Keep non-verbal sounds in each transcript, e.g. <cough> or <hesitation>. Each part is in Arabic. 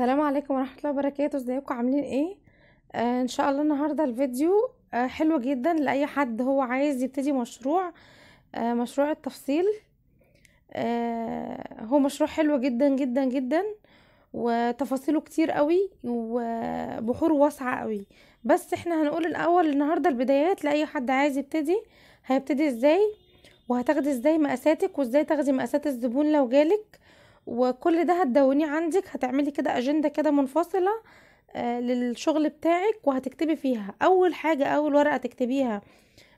السلام عليكم ورحمه الله وبركاته ازيكم عاملين ايه آه ان شاء الله النهارده الفيديو آه حلو جدا لاي حد هو عايز يبتدي مشروع آه مشروع التفصيل آه هو مشروع حلو جدا جدا جدا وتفاصيله كتير قوي وبحور واسعه قوي بس احنا هنقول الاول النهارده البدايات لاي حد عايز يبتدي هيبتدي ازاي وهتاخدي ازاي مقاساتك وازاي تاخدي مقاسات الزبون لو جالك وكل ده هتدونيه عندك هتعملي كده اجنده كده منفصله آه، للشغل بتاعك وهتكتبي فيها اول حاجه اول ورقه تكتبيها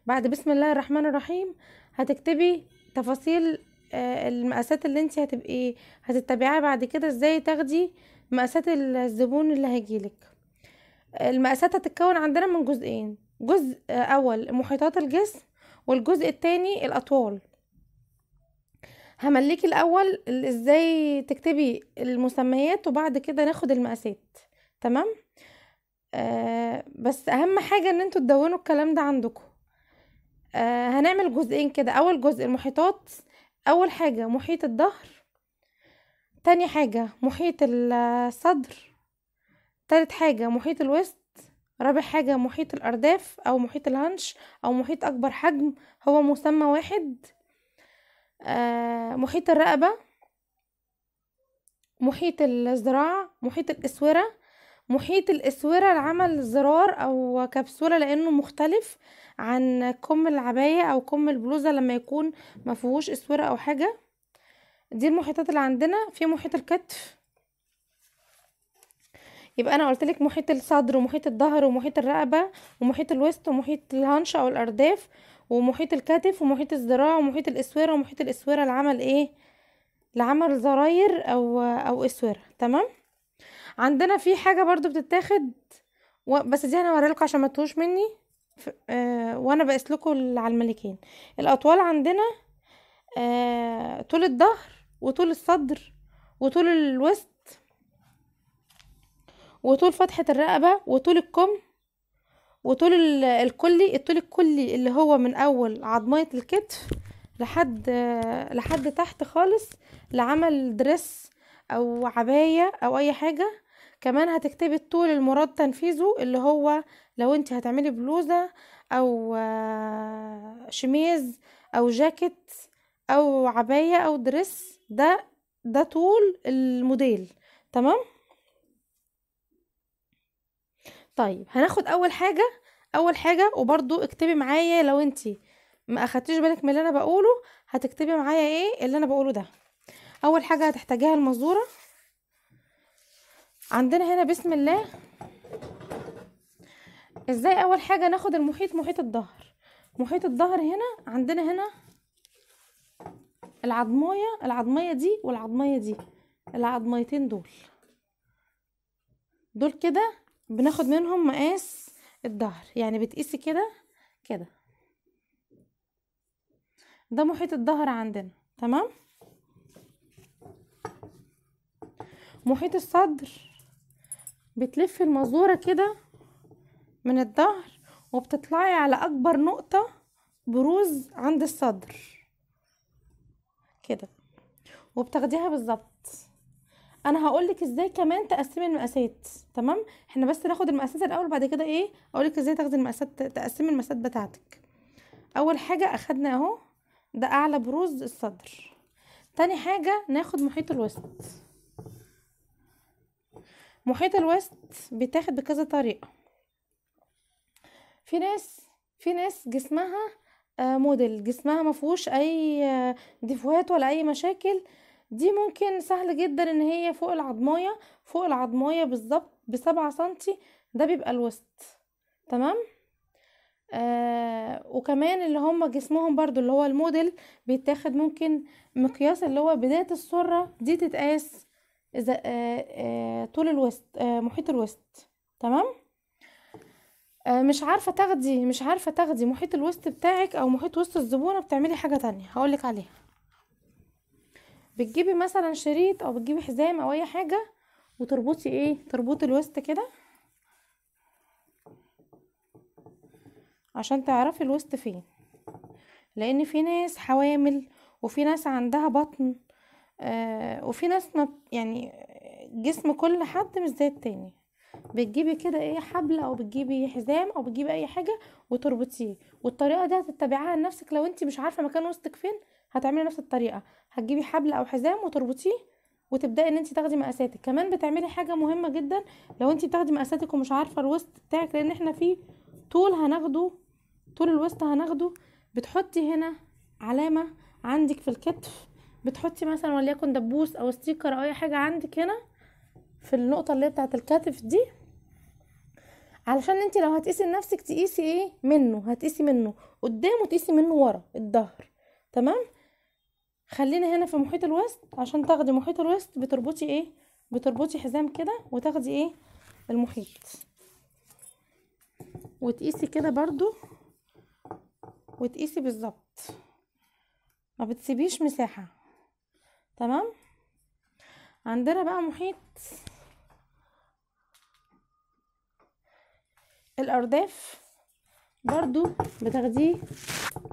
بعد بسم الله الرحمن الرحيم هتكتبي تفاصيل آه، المقاسات اللي انت هتبقي هتتبعيها بعد كده ازاي تاخدي مقاسات الزبون اللي هيجيلك آه، المقاسات هتتكون عندنا من جزئين جزء اول محيطات الجسم والجزء التاني الاطوال همليكي الاول ازاي تكتبي المسميات وبعد كده ناخد المقاسات تمام آه بس اهم حاجه ان انتوا تدونوا الكلام ده عندكم آه هنعمل جزئين كده اول جزء المحيطات اول حاجه محيط الظهر تاني حاجه محيط الصدر تالت حاجه محيط الوسط رابع حاجه محيط الارداف او محيط الهنش او محيط اكبر حجم هو مسمى واحد آه، محيط الرقبة محيط الذراع محيط الاسورة محيط الاسورة لعمل زرار او كبسولة لانه مختلف عن كم العباية او كم البلوزة لما يكون مفيهوش اسورة او حاجة دي المحيطات اللي عندنا في محيط الكتف يبقى انا قلت لك محيط الصدر ومحيط الظهر ومحيط الرقبه ومحيط الوسط ومحيط الهانش او الارداف ومحيط الكتف ومحيط الذراع ومحيط الاسوره ومحيط الاسوره لعمل ايه لعمل زراير او او اسوره تمام عندنا في حاجه برضو بتتاخد و... بس دي انا هوريلكوا عشان ما تهوش مني ف... آه... وانا بقيس لكم على الملكين الاطوال عندنا آه... طول الظهر وطول الصدر وطول الوسط وطول فتحه الرقبه وطول الكم وطول الكلي الطول الكلي اللي هو من اول عضمايه الكتف لحد لحد تحت خالص لعمل دريس او عبايه او اي حاجه كمان هتكتبي الطول المراد تنفيذه اللي هو لو انت هتعملي بلوزه او آه، شميز او جاكيت او عبايه او دريس ده ده طول الموديل تمام طيب هناخد اول حاجه اول حاجه وبرضو اكتبي معايا لو انت ما اخدتيش بالك من اللي انا بقوله هتكتبي معايا ايه اللي انا بقوله ده اول حاجه هتحتاجيها المزوره عندنا هنا بسم الله ازاي اول حاجه ناخد المحيط محيط الظهر محيط الظهر هنا عندنا هنا العظمايه العظمية دي والعظمايه دي العظميتين دول دول كده بناخد منهم مقاس الظهر يعني بتقيسي كده كده ده محيط الظهر عندنا تمام محيط الصدر بتلفي المزورة كده من الظهر وبتطلعي على أكبر نقطة بروز عند الصدر كده وبتاخديها بالظبط انا هقول لك ازاي كمان تقسمي المقاسات تمام احنا بس ناخد المقاسات الاول بعد كده ايه اقول لك ازاي تاخدي المقاسات تقسمي المقاسات بتاعتك اول حاجه اخدنا اهو ده اعلى بروز الصدر تاني حاجه ناخد محيط الوسط محيط الوسط بيتاخد بكذا طريقه في ناس في ناس جسمها آه، موديل جسمها مفهوش اي ديفوهات ولا اي مشاكل دي ممكن سهل جدا ان هي فوق العضمايه فوق العضمايه بالظبط بسبعة سنتي ده بيبقى الوسط تمام آه وكمان اللي هم جسمهم برضو اللي هو الموديل بيتاخد ممكن مقياس اللي هو بداية السرة دي تتقاس إذا آه آه طول الوسط آه محيط الوسط تمام آه مش عارفة تاخدي مش عارفة تاخدي محيط الوسط بتاعك أو محيط وسط الزبونة بتعملي حاجة تانية هقولك عليها بتجيبي مثلا شريط او بتجيبي حزام او اي حاجه وتربطي ايه تربطي الوسط كده عشان تعرفي الوسط فين لان في ناس حوامل وفي ناس عندها بطن آه وفي ناس ما يعني جسم كل حد مش زي التاني بتجيبي كده ايه حبل او بتجيبي حزام او بتجيبي اي حاجه وتربطيه والطريقه دي هتتبعيها لنفسك لو انت مش عارفه مكان وسطك فين هتعملي نفس الطريقه هتجيبي حبل او حزام وتربطيه وتبداي ان انت تاخدي مقاساتك كمان بتعملي حاجه مهمه جدا لو انت بتاخدي مقاساتك ومش عارفه الوسط بتاعك لان احنا في طول هناخده طول الوسط هناخده بتحطي هنا علامه عندك في الكتف بتحطي مثلا وليكن دبوس او ستيكر او اي حاجه عندك هنا في النقطه اللي هي بتاعه الكتف دي علشان انت لو هتقيسي لنفسك تقيسي ايه منه هتقيسي منه قدام وتقيسي منه ورا الظهر تمام خلينا هنا في محيط الوسط عشان تاخدي محيط الوسط بتربطي ايه بتربطي حزام كده وتاخدي ايه المحيط وتقيسي كده برضو وتقيسي بالظبط ما بتسيبيش مساحة تمام عندنا بقى محيط الارداف برضو بتاخديه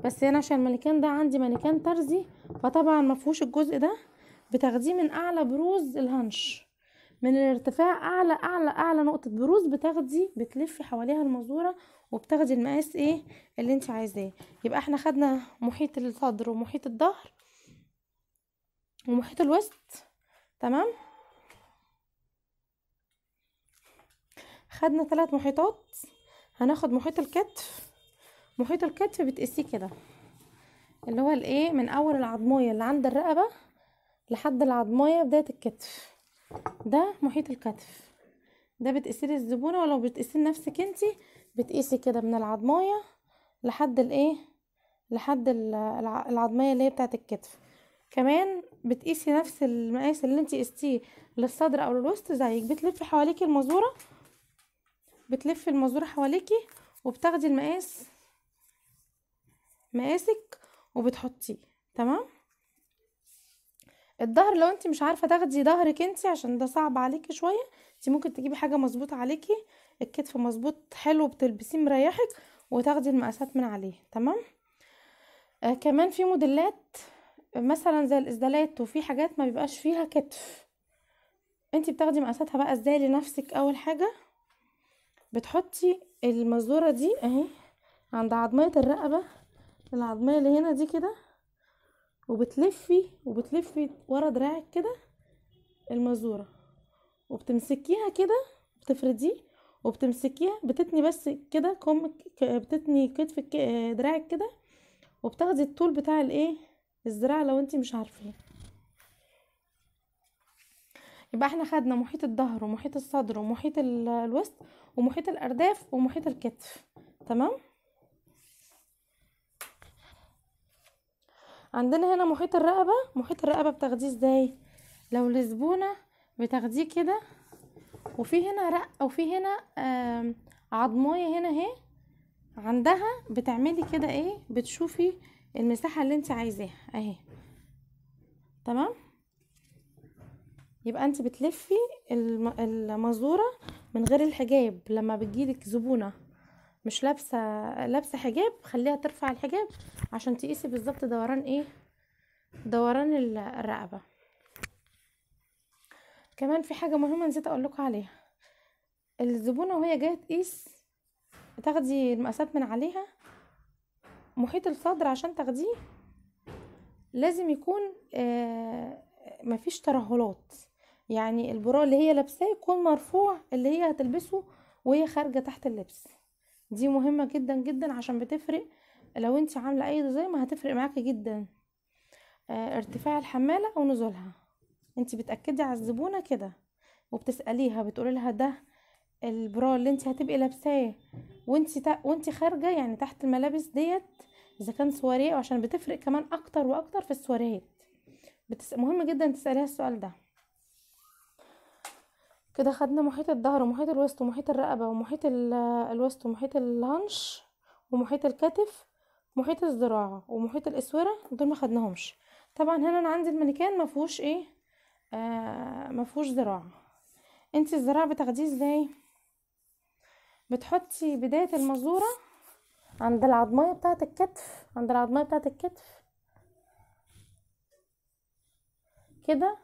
بس هنا عشان المانيكان ده عندي مانيكان ترزي فطبعا ما فيهوش الجزء ده بتاخديه من اعلى بروز الهنش من الارتفاع اعلى اعلى اعلى نقطه بروز بتاخدي بتلفي حواليها المزوره وبتاخدي المقاس ايه اللي انت عايزاه يبقى احنا خدنا محيط الصدر ومحيط الظهر ومحيط الوسط تمام خدنا ثلاث محيطات هناخد محيط الكتف محيط الكتف بتقسيه كده اللي هو الايه من اول العضمية اللي عند الرقبه لحد العضمية بدايه الكتف ده محيط الكتف ده بتقيسيه للزبونه ولو بتقيسيه لنفسك انتي بتقيسي كده من العظميه لحد الايه لحد العضمية اللي هي بتاعه الكتف كمان بتقيسي نفس المقاس اللي انتي قستيه للصدر او للوسط زيك بتلفي حواليكي المزوره بتلفي المزوره حواليكي وبتاخدي المقاس مقاسك وبتحطيه تمام الظهر لو انت مش عارفه تاخدي ظهرك انت عشان ده صعب عليكي شويه انت ممكن تجيبي حاجه مظبوطه عليكي الكتف مظبوط حلو بتلبسيه مريحك وتاخدي المقاسات من عليه تمام آه كمان في موديلات مثلا زي الاسدالات وفي حاجات ما بيبقاش فيها كتف انت بتاخدي مقاساتها بقى ازاي لنفسك اول حاجه بتحطي المزوره دي اهي عند عظميه الرقبه العظمية اللي هنا دي كده وبتلفي وبتلفي ورا دراعك كده المزورة وبتمسكيها كده بتفرديه وبتمسكيها بتتني بس كده كم بتتني كتف دراعك كده وبتاخدي الطول بتاع الايه الذراع لو انتي مش عارفاه يبقى احنا خدنا محيط الظهر ومحيط الصدر ومحيط الوسط ومحيط الارداف ومحيط الكتف تمام عندنا هنا محيط الرقبة محيط الرقبة بتاخديه ازاي لو الزبونة بتاخديه كده وفي هنا رق وفي هنا عضماية هنا اهي عندها بتعملي كده ايه بتشوفي المساحة اللي انت عايزاها اهي تمام يبقى انت بتلفي المزورة من غير الحجاب لما بتجيلك زبونة مش لابسه لابسه حجاب خليها ترفع الحجاب عشان تقيسي بالظبط دوران ايه دوران الرقبه كمان في حاجه مهمه نسيت اقول لكم عليها الزبونه وهي جايه تقيس تاخدي المقاسات من عليها محيط الصدر عشان تاخديه لازم يكون آه مفيش ترهلات يعني البرا اللي هي لابساه يكون مرفوع اللي هي هتلبسه وهي خارجه تحت اللبس دي مهمة جدا جدا عشان بتفرق لو انت عاملة اي ديزاين هتفرق معاكي جدا آه ارتفاع الحمالة او نزولها انت بتأكدي على الزبونة كده وبتسأليها بتقولي لها ده البرا اللي انت هتبقي لابساه وانت تا... وانت خارجه يعني تحت الملابس ديت اذا كان سواريه وعشان بتفرق كمان اكتر واكتر في السواريات بتس... مهم جدا تساليها السؤال ده كده خدنا محيط الظهر ومحيط الوسط ومحيط الرقبة ومحيط الوسط ومحيط الهنش ومحيط الكتف محيط الذراع ومحيط الاسوره دول ما خدناهمش طبعا هنا انا عندي المانيكان ما فيهوش ايه آه ما فيهوش ذراع انت الذراع بتاخديه ازاي بتحطي بدايه المزوره عند العظميه بتاعه الكتف عند العظميه بتاعه الكتف كده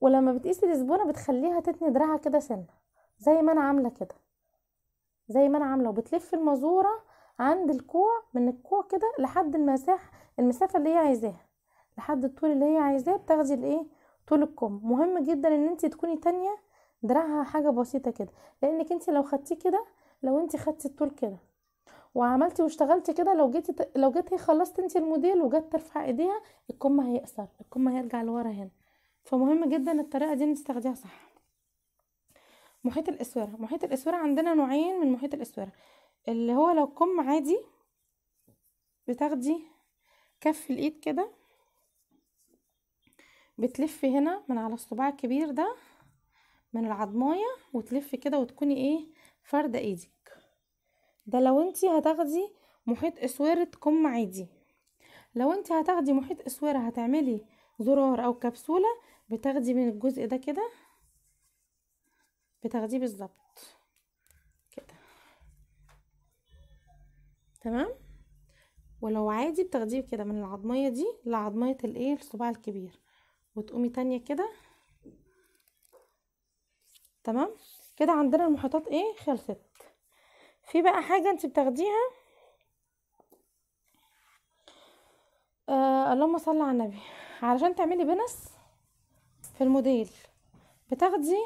ولما بتقيسي الزبونه بتخليها تتني دراعها كده سنه زي ما انا عامله كده زي ما انا عامله وبتلف المزوره عند الكوع من الكوع كده لحد المساحه المسافه اللي هي عايزاها لحد الطول اللي هي عايزاه بتاخدي الايه طول الكم مهم جدا ان انت تكوني تانية دراعها حاجه بسيطه كده لانك انت لو خدتيه كده لو انت خدتي الطول كده وعملتي واشتغلتي كده لو جيتي لو جيتي خلصتي انت الموديل وجت ترفع ايديها الكم هيقصر الكم هيرجع لورا هنا فمهم جدا الطريقه دي نستخدمها صح محيط الاسوره محيط الاسوره عندنا نوعين من محيط الاسوره اللي هو لو كم عادي بتاخدي كف الايد كده بتلفي هنا من على الصباع الكبير ده من العضمايه وتلفي كده وتكوني ايه فرده ايدك ده لو انتي هتاخدي محيط اسوره كم عادي لو انت هتاخدي محيط اسوره هتعملي زرار او كبسوله بتاخدي من الجزء ده كده بتاخديه بالظبط كده تمام ولو عادي بتاخديه كده من العضميه دي لعضميه الايه الصباع الكبير وتقومي تانية كده تمام كده عندنا المحيطات ايه خلصت في بقى حاجة انت بتاخديها آه اللهم صل على النبي علشان تعملي بنس في الموديل بتاخدي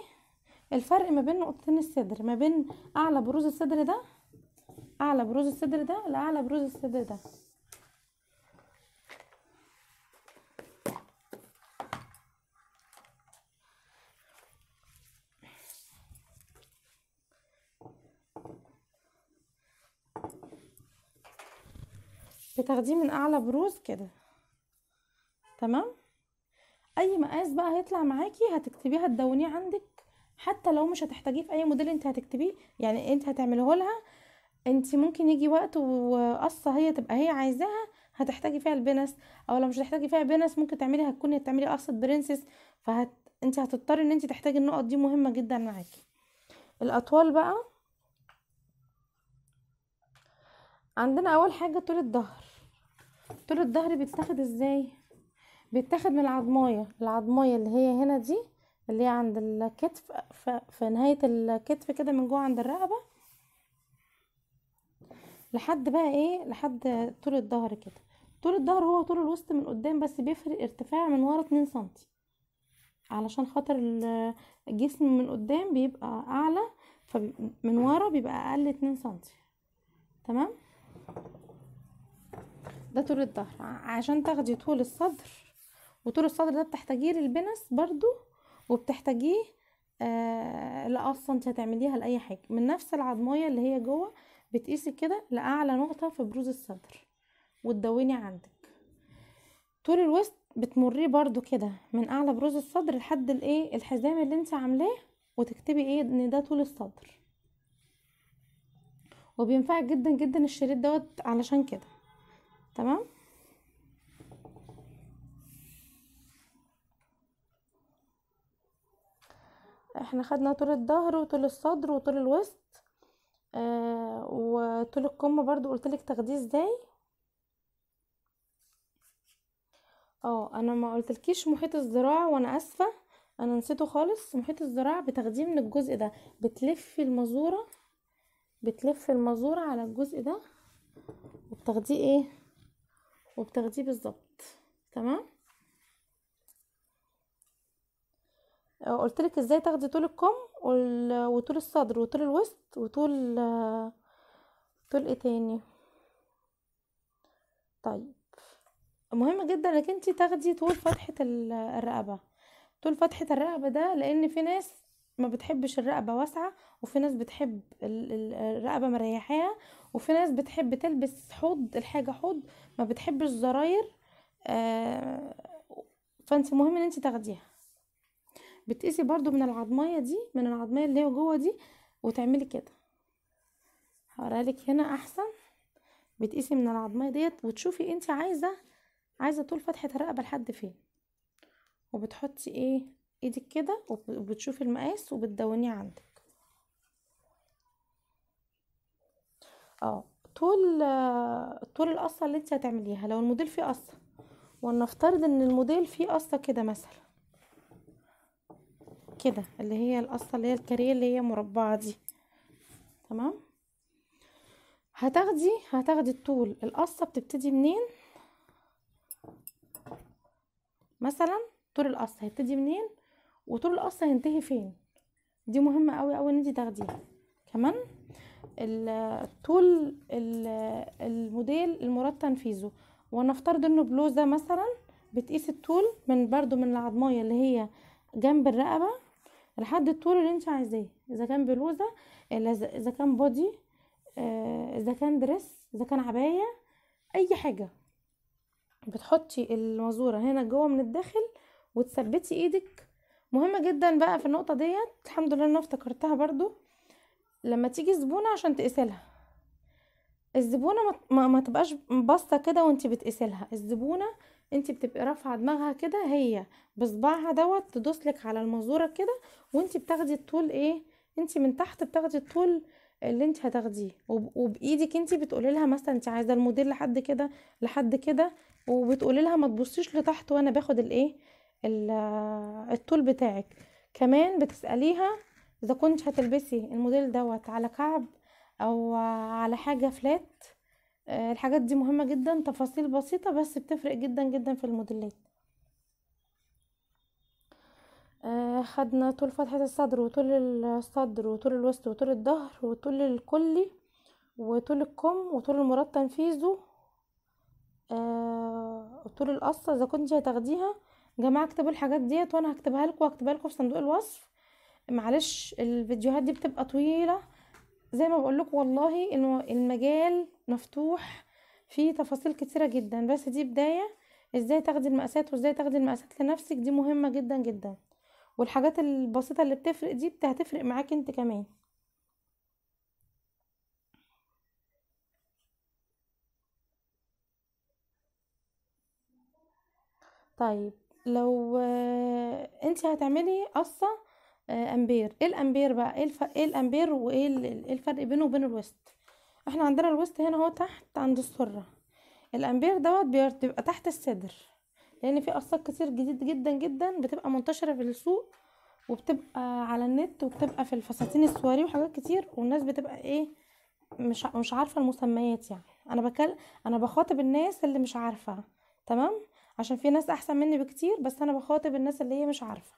الفرق ما بين نقطتين الصدر ما بين اعلى بروز الصدر ده اعلى بروز الصدر ده لاعلى بروز الصدر ده بتاخديه من اعلى بروز كده تمام اي مقاس بقى هيطلع معاكي هتكتبيه هتدونيه عندك حتى لو مش هتحتاجيه في اي موديل انت هتكتبيه يعني انت هتعمله لها انت ممكن يجي وقت وقصه هي تبقى هي عايزاها هتحتاجي فيها البنس او لو مش هتحتاجي فيها بنس ممكن تعملي هتكوني هتعملي قصه برنسس فهت انت هتضطري ان انت تحتاجي النقط دي مهمه جدا معاكي الاطوال بقى عندنا اول حاجه طول الظهر طول الظهر بيتاخد ازاي بيتاخد من العضمايه العضمايه اللي هي هنا دي اللي هي عند الكتف في نهايه الكتف كده من جوه عند الرقبه لحد بقى ايه لحد طول الظهر كده طول الظهر هو طول الوسط من قدام بس بيفرق ارتفاع من ورا اتنين سنتي علشان خاطر الجسم من قدام بيبقى اعلى فمن ورا بيبقى اقل اتنين سنتي تمام ده طول الظهر عشان تاخدي طول الصدر وطول الصدر ده بتحتاجيه للبنس برضو وبتحتاجيه آه لقصة انت هتعمليها لأي حاجة من نفس العضماية اللي هي جوه بتقيسي كده لأعلى نقطة في بروز الصدر وتدوني عندك طول الوسط بتمريه برضو كده من أعلى بروز الصدر لحد الايه الحزام اللي انت عاملاه وتكتبي ايه ان ده طول الصدر وبينفعك جدا جدا الشريط دوت علشان كده تمام احنا خدنا طول الظهر وطول الصدر وطول الوسط آه وطول الكم برضو قلتلك تاخديه ازاي اه انا ما قلتلكيش محيط الذراع وانا اسفه انا نسيته خالص محيط الذراع بتاخديه من الجزء ده بتلفي المزوره بتلف المزوره على الجزء ده وبتاخديه ايه وبتاخديه بالظبط تمام قلت لك ازاي تاخدي طول الكم وطول الصدر وطول الوسط وطول طول ايه تاني طيب مهم جدا انك انت تاخدي طول فتحه الرقبه طول فتحه الرقبه ده لان في ناس ما بتحبش الرقبه واسعه وفي ناس بتحب الرقبه مريحاها وفي ناس بتحب تلبس حوض الحاجه حوض ما بتحبش زراير آه، فانت مهم ان انت تاخديها بتقيسي برضو من العظمية دي من العظمية اللي هي جوه دي وتعملي كده هوريها هنا احسن بتقيسي من العظمية ديت وتشوفي انت عايزة عايزة طول فتحة الرقبة لحد فين وبتحطي ايه ايدك كده وبتشوفي المقاس وبتدونيه عندك اه طول طول القصة اللي انت هتعمليها لو الموديل فيه قصة ولنفترض ان الموديل فيه قصة كده مثلا كده اللي هي القصه اللي هي الكاريه اللي هي مربعه دي تمام هتاخدي هتاخدي الطول القصه بتبتدي منين مثلا طول القصه هيبتدي منين وطول القصه هينتهي فين دي مهمه قوي قوي ان انت تاخديها كمان الطول الموديل المراد تنفيذه ونفترض انه بلوزه مثلا بتقيس الطول من برضو من العظمايه اللي هي جنب الرقبه لحد الطول اللي انت عايزاه اذا كان بلوزه اذا كان بودي آه، اذا كان دريس اذا كان عبايه اي حاجه بتحطي المزوره هنا جوه من الداخل وتثبتي ايدك مهمه جدا بقى في النقطه ديت الحمد لله انا افتكرتها برضو لما تيجي الزبونه عشان تقيسلها الزبونه ما, ما تبقاش باصه كده وانت بتقيسلها الزبونه انت بتبقي رافعه دماغها كده هي بصباعها دوت تدوسلك على المزوره كده وانت بتاخدي الطول ايه انت من تحت بتاخدي الطول اللي انت هتاخديه وبايدك انت بتقولي لها مثلا انت عايزه الموديل لحد كده لحد كده وبتقولي لها ما تبصيش لتحت وانا باخد الايه الطول بتاعك كمان بتساليها اذا كنت هتلبسي الموديل دوت على كعب او على حاجه فلات آه، الحاجات دي مهمة جدا تفاصيل بسيطة بس بتفرق جدا جدا في الموديلات آه، خدنا طول فتحة الصدر وطول الصدر وطول الوسط وطول الظهر وطول الكلي وطول الكم وطول المراد تنفيذه آه، وطول القصة اذا كنت هتاخديها جماعة اكتبوا الحاجات ديت وانا هكتبها لكم وهكتبها لكم في صندوق الوصف معلش الفيديوهات دي بتبقى طويلة زي ما بقول لكم والله المجال مفتوح فيه تفاصيل كتيرة جدا بس دي بداية ازاي تاخدي المقاسات وازاي تاخدي المقاسات لنفسك دي مهمة جدا جدا والحاجات البسيطة اللي بتفرق دي هتفرق معاك انت كمان طيب لو انت هتعملي قصة آه، امبير ايه الامبير بقى ايه الفرق ايه الامبير وايه إيه الفرق بينه وبين الوسط احنا عندنا الوسط هنا اهو تحت عند السرة الامبير دوت بيبقى تحت الصدر لان في قصات كتير جديد جدا جدا بتبقى منتشرة في السوق وبتبقى على النت وبتبقى في الفساتين السواري وحاجات كتير والناس بتبقى ايه مش مش عارفه المسميات يعني انا بكل انا بخاطب الناس اللي مش عارفه تمام عشان في ناس احسن مني بكتير بس انا بخاطب الناس اللي هي مش عارفه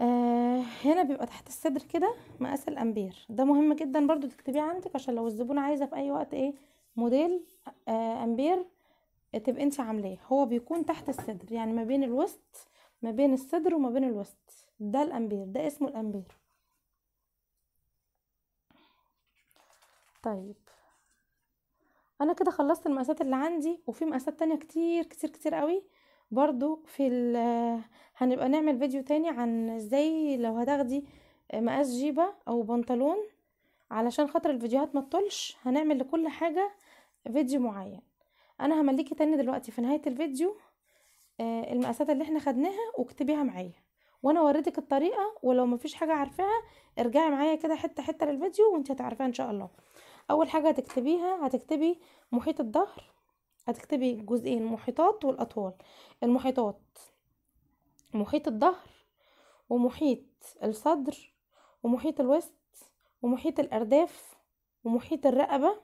آه هنا بيبقى تحت الصدر كده مقاس الامبير ده مهم جدا برضو تكتبيه عندك عشان لو الزبون عايزه في اي وقت ايه موديل آه امبير آه، تبقى انت عاملاه هو بيكون تحت الصدر يعني ما بين الوسط ما بين الصدر وما بين الوسط ده الامبير ده اسمه الامبير طيب انا كده خلصت المقاسات اللي عندي وفي مقاسات تانية كتير كتير كتير قوي برضو في هنبقى نعمل فيديو تاني عن ازاي لو هتاخدي مقاس جيبة او بنطلون علشان خاطر الفيديوهات ما تطولش هنعمل لكل حاجة فيديو معين انا همليكي تاني دلوقتي في نهاية الفيديو آه، المقاسات اللي احنا خدناها واكتبيها معايا وانا وريتك الطريقة ولو مفيش حاجة عارفها ارجعي معايا كده حتة حتة للفيديو وانت هتعرفها ان شاء الله اول حاجة هتكتبيها هتكتبي محيط الظهر هتكتبي جزئين محيطات والاطوال المحيطات محيط الظهر ومحيط الصدر ومحيط الوسط ومحيط الأرداف ومحيط الرقبة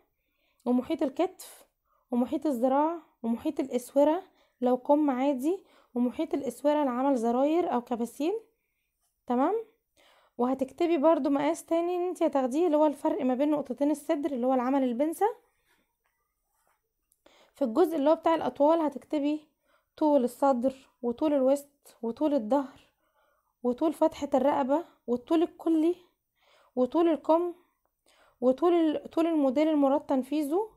ومحيط الكتف ومحيط الذراع ومحيط الأسورة لو قم عادي ومحيط الأسورة لعمل زراير أو كباسين تمام وهتكتبي برضو مقاس تاني ان انت هتاخديه اللي هو الفرق ما بين نقطتين الصدر اللي هو العمل البنسة في الجزء اللي هو بتاع الأطوال هتكتبي طول الصدر وطول الوسط وطول الظهر وطول فتحة الرقبة والطول الكلي وطول الكم وطول طول الموديل المراد تنفيذه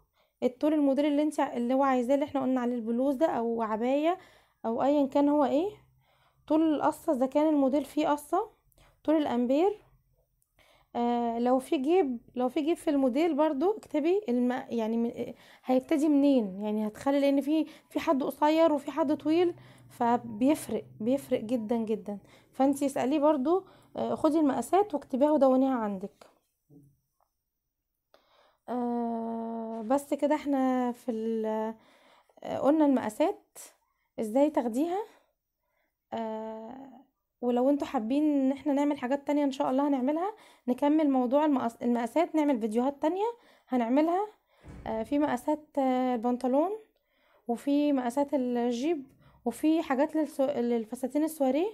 الطول الموديل اللي انت اللي هو عايزاه اللي احنا قلنا عليه البلوز ده او عباية او ايا كان هو ايه طول القصة اذا كان الموديل فيه قصة طول الامبير لو في جيب لو في جيب في الموديل برضو اكتبي الم... يعني من... هيبتدي منين يعني هتخلي لان في في حد قصير وفي حد طويل فبيفرق بيفرق جدا جدا فانت اساليه برضو آه، خدي المقاسات واكتبيها ودونيها عندك آه بس كده احنا في ال... آه، قلنا المقاسات ازاي تاخديها آه ولو انتوا حابين ان احنا نعمل حاجات تانية ان شاء الله هنعملها نكمل موضوع المقاس المقاسات نعمل فيديوهات تانية هنعملها آه، في مقاسات آه، البنطلون وفي مقاسات الجيب وفي حاجات للسو... للفساتين السواريه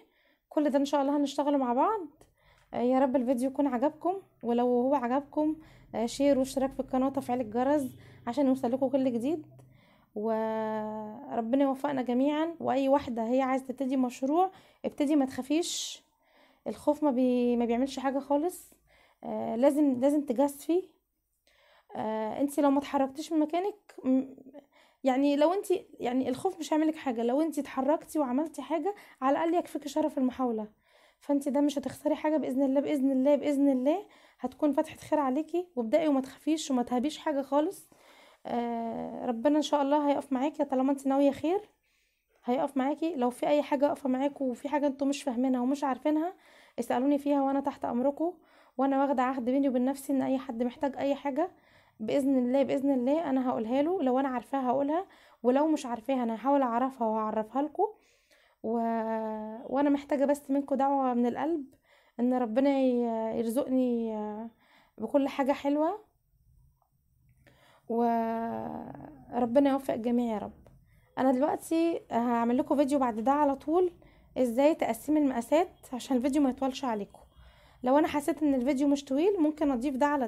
كل ده ان شاء الله هنشتغله مع بعض آه، يا رب الفيديو يكون عجبكم ولو هو عجبكم شير واشتراك في القناه وتفعيل الجرس عشان يوصلكم كل جديد وربنا يوفقنا جميعا واي واحده هي عايزه تبتدي مشروع ابتدي ما تخافيش الخوف ما, بي... ما بيعملش حاجه خالص آه لازم لازم تجسفي آه انت لو ما اتحركتيش من مكانك يعني لو انت يعني الخوف مش هيعملك حاجه لو انت اتحركتي وعملتي حاجه على الاقل يكفيكي شرف المحاوله فانت ده مش هتخسري حاجه باذن الله باذن الله باذن الله هتكون فتحه خير عليكي وابدأي وما تخافيش وما تهبيش حاجه خالص آه، ربنا ان شاء الله هيقف معاكي طالما انت ناويه خير هيقف معاكي لو في اي حاجه واقفه معاكم وفي حاجه انتوا مش فاهمينها ومش عارفينها اسالوني فيها وانا تحت امركم وانا واخده عهد بيني وبين نفسي ان اي حد محتاج اي حاجه باذن الله باذن الله انا هقولها له لو انا عارفاها هقولها ولو مش عارفاها انا هحاول اعرفها وهعرفها لكم و... <hesitation> وانا محتاجه بس منكم دعوه من القلب ان ربنا يرزقني آه، بكل حاجه حلوه وربنا يوفق الجميع يا رب انا دلوقتي هعمل لكم فيديو بعد ده على طول ازاي تقسم المقاسات عشان الفيديو ما يطولش عليكم لو انا حسيت ان الفيديو مش طويل ممكن اضيف ده على ده